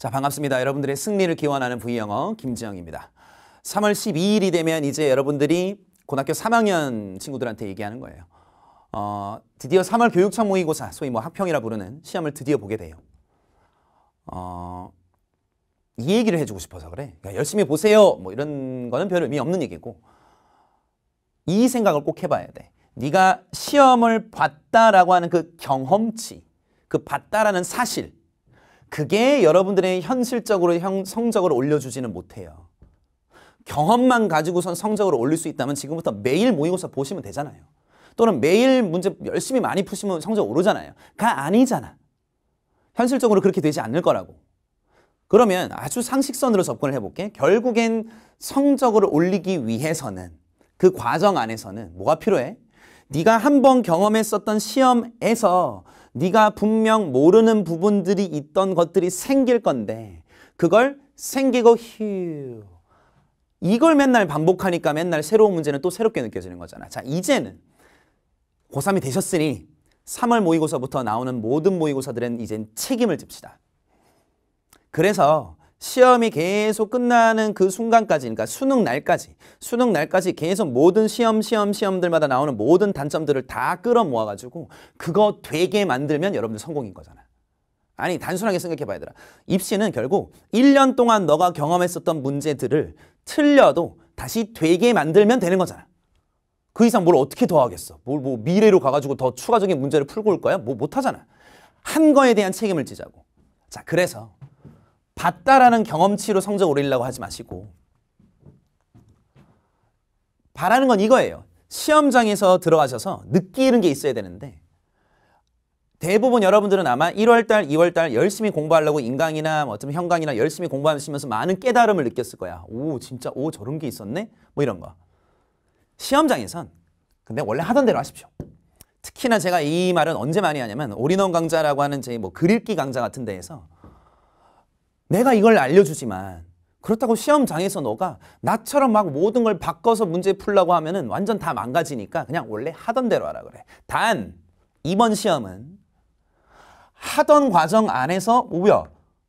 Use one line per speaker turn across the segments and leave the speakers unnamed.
자, 반갑습니다. 여러분들의 승리를 기원하는 V영어 김지영입니다. 3월 12일이 되면 이제 여러분들이 고등학교 3학년 친구들한테 얘기하는 거예요. 어, 드디어 3월 교육청 모의고사, 소위 뭐 학평이라 부르는 시험을 드디어 보게 돼요. 어, 이 얘기를 해주고 싶어서 그래. 야, 그러니까 열심히 보세요. 뭐 이런 거는 별 의미 없는 얘기고. 이 생각을 꼭 해봐야 돼. 네가 시험을 봤다라고 하는 그 경험치, 그 봤다라는 사실, 그게 여러분들의 현실적으로 형, 성적을 올려주지는 못해요. 경험만 가지고선 성적을 올릴 수 있다면 지금부터 매일 모의고사 보시면 되잖아요. 또는 매일 문제 열심히 많이 푸시면 성적 오르잖아요. 가 아니잖아. 현실적으로 그렇게 되지 않을 거라고. 그러면 아주 상식선으로 접근을 해볼게. 결국엔 성적을 올리기 위해서는 그 과정 안에서는 뭐가 필요해? 네가 한 번 경험했었던 시험에서 네가 분명 모르는 부분들이 있던 것들이 생길 건데 그걸 생기고 휴 이걸 맨날 반복하니까 맨날 새로운 문제는 또 새롭게 느껴지는 거잖아. 자 이제는 고3이 되셨으니 3월 모의고사부터 나오는 모든 모의고사들은 이젠 책임을 집시다. 그래서 시험이 계속 끝나는 그 순간까지 그러니까 수능 날까지 수능 날까지 계속 모든 시험 시험 시험들마다 나오는 모든 단점들을 다 끌어모아 가지고 그거 되게 만들면 여러분들 성공인 거잖아 아니 단순하게 생각해 봐야 되라 입시는 결국 1년 동안 너가 경험했었던 문제들을 틀려도 다시 되게 만들면 되는 거잖아 그 이상 뭘 어떻게 더 하겠어 뭘뭐 미래로 가가지고 더 추가적인 문제를 풀고 올 거야? 뭐 못하잖아 한 거에 대한 책임을 지자고 자 그래서 봤다라는 경험치로 성적 오르려고 하지 마시고 바라는 건 이거예요. 시험장에서 들어가셔서 느끼는 게 있어야 되는데 대부분 여러분들은 아마 1월달, 2월달 열심히 공부하려고 인강이나 뭐 어쩌면 현강이나 열심히 공부하시면서 많은 깨달음을 느꼈을 거야. 오 진짜 오 저런 게 있었네? 뭐 이런 거. 시험장에선 근데 원래 하던 대로 하십시오. 특히나 제가 이 말은 언제 많이 하냐면 올인원 강좌라고 하는 제뭐 그릴기 강좌 같은 데에서 내가 이걸 알려주지만 그렇다고 시험장에서 너가 나처럼 막 모든 걸 바꿔서 문제 풀라고 하면은 완전 다 망가지니까 그냥 원래 하던 대로 하라 그래. 단 이번 시험은 하던 과정 안에서 오야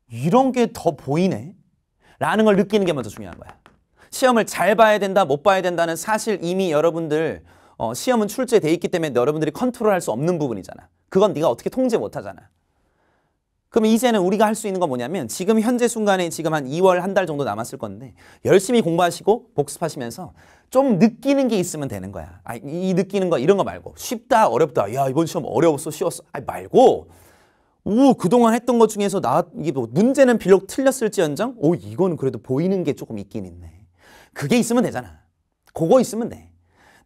이런 게 더 보이네 라는 걸 느끼는 게 먼저 중요한 거야. 시험을 잘 봐야 된다 못 봐야 된다는 사실 이미 여러분들 어, 시험은 출제돼 있기 때문에 여러분들이 컨트롤할 수 없는 부분이잖아. 그건 네가 어떻게 통제 못하잖아. 그럼 이제는 우리가 할 수 있는 건 뭐냐면 지금 현재 순간에 지금 한 2월 한 달 정도 남았을 건데 열심히 공부하시고 복습하시면서 좀 느끼는 게 있으면 되는 거야. 아, 이 느끼는 거 이런 거 말고 쉽다 어렵다 야 이번 시험 어려웠어 쉬웠어 아 말고 오 그동안 했던 것 중에서 나 이게 뭐 문제는 비록 틀렸을지언정 오이거는 그래도 보이는 게 조금 있긴 있네. 그게 있으면 되잖아. 그거 있으면 돼.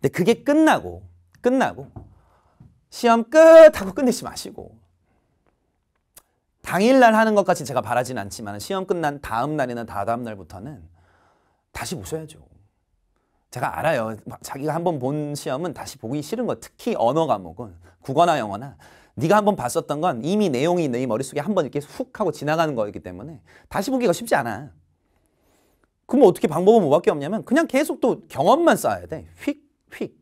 근데 그게 끝나고 끝나고 시험 끝 하고 끝내지 마시고 당일날 하는 것까지 제가 바라진 않지만 시험 끝난 다음 날이나 다다음 날부터는 다시 보셔야죠. 제가 알아요. 자기가 한번 본 시험은 다시 보기 싫은 거. 특히 언어 과목은 국어나 영어나 네가 한번 봤었던 건 이미 내용이 내 머릿속에 한 번 이렇게 훅 하고 지나가는 거였기 때문에 다시 보기가 쉽지 않아. 그럼 뭐 어떻게 방법은 뭐밖에 없냐면 그냥 계속 또 경험만 쌓아야 돼. 휙 휙.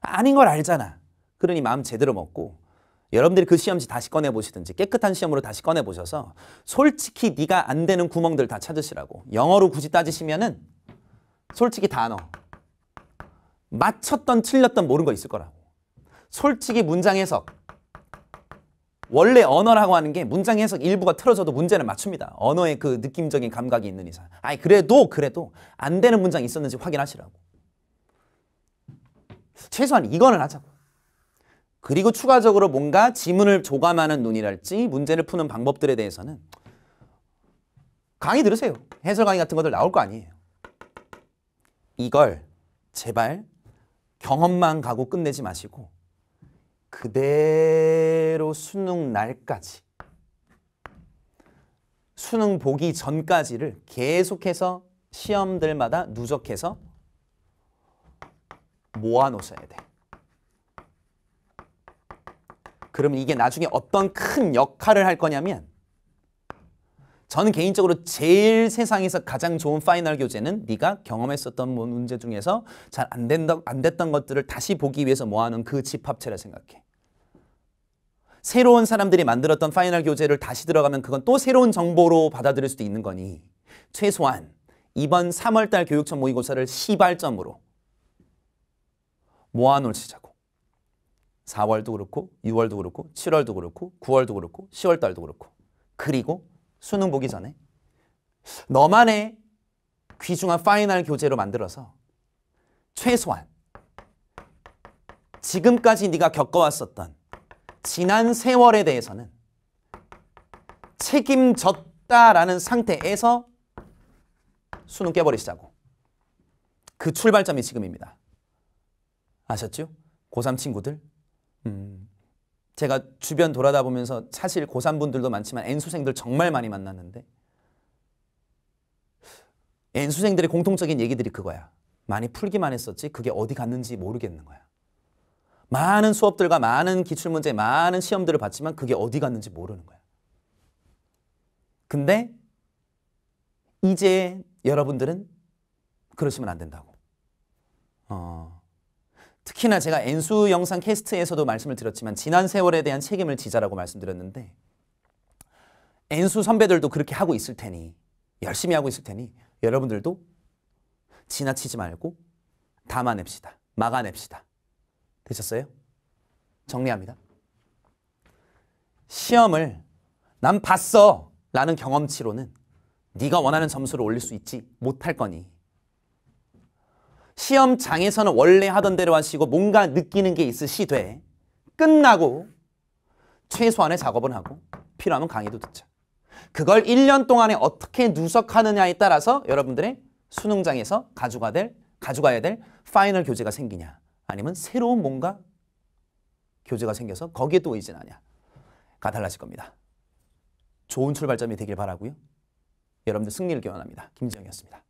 아닌 걸 알잖아. 그러니 마음 제대로 먹고 여러분들이 그 시험지 다시 꺼내보시든지 깨끗한 시험으로 다시 꺼내보셔서 솔직히 네가 안 되는 구멍들 다 찾으시라고 영어로 굳이 따지시면은 솔직히 단어 맞췄던 틀렸던 모르는 거 있을 거라고 솔직히 문장 해석 원래 언어라고 하는 게 문장 해석 일부가 틀어져도 문제는 맞춥니다. 언어의 그 느낌적인 감각이 있는 이상. 아니 그래도 그래도 안 되는 문장이 있었는지 확인하시라고. 최소한 이거는 하자고. 그리고 추가적으로 뭔가 지문을 조감하는 눈이랄지 문제를 푸는 방법들에 대해서는 강의 들으세요. 해설 강의 같은 것들 나올 거 아니에요. 이걸 제발 경험만 가고 끝내지 마시고 그대로 수능 날까지 수능 보기 전까지를 계속해서 시험들마다 누적해서 모아놓으셔야 돼. 그러면 이게 나중에 어떤 큰 역할을 할 거냐면 저는 개인적으로 제일 세상에서 가장 좋은 파이널 교재는 네가 경험했었던 문제 중에서 잘 안 된다 안 됐던 것들을 다시 보기 위해서 모아놓은 그 집합체라 생각해. 새로운 사람들이 만들었던 파이널 교재를 다시 들어가면 그건 또 새로운 정보로 받아들일 수도 있는 거니 최소한 이번 3월달 교육청 모의고사를 시발점으로 모아놓으시자고. 4월도 그렇고 6월도 그렇고 7월도 그렇고 9월도 그렇고 10월 달도 그렇고 그리고 수능 보기 전에 너만의 귀중한 파이널 교재로 만들어서 최소한 지금까지 네가 겪어왔었던 지난 세월에 대해서는 책임졌다라는 상태에서 수능 깨버리시자고. 그 출발점이 지금입니다. 아셨죠? 고3 친구들 음. 제가 주변 돌아다 보면서 사실 고3 분들도 많지만 N수생들 정말 많이 만났는데 N수생들의 공통적인 얘기들이 그거야. 많이 풀기만 했었지 그게 어디 갔는지 모르겠는 거야. 많은 수업들과 많은 기출문제, 많은 시험들을 봤지만 그게 어디 갔는지 모르는 거야. 근데 이제 여러분들은 그러시면 안 된다고. 어. 특히나 제가 n 수 영상 캐스트에서도 말씀을 드렸지만 지난 세월에 대한 책임을 지자라고 말씀드렸는데 n 수 선배들도 그렇게 하고 있을 테니 열심히 하고 있을 테니 여러분들도 지나치지 말고 담아냅시다. 막아냅시다. 되셨어요? 정리합니다. 시험을 난 봤어 라는 경험치로는 네가 원하는 점수를 올릴 수 있지 못할 거니 시험장에서는 원래 하던 대로 하시고 뭔가 느끼는 게 있으시되 끝나고 최소한의 작업은 하고 필요하면 강의도 듣자. 그걸 1년 동안에 어떻게 누적하느냐에 따라서 여러분들의 수능장에서 가져가 될, 가져가야 될 파이널 교재가 생기냐 아니면 새로운 뭔가 교재가 생겨서 거기에 또 의존하냐가 달라질 겁니다. 좋은 출발점이 되길 바라고요. 여러분들 승리를 기원합니다. 김지영이었습니다.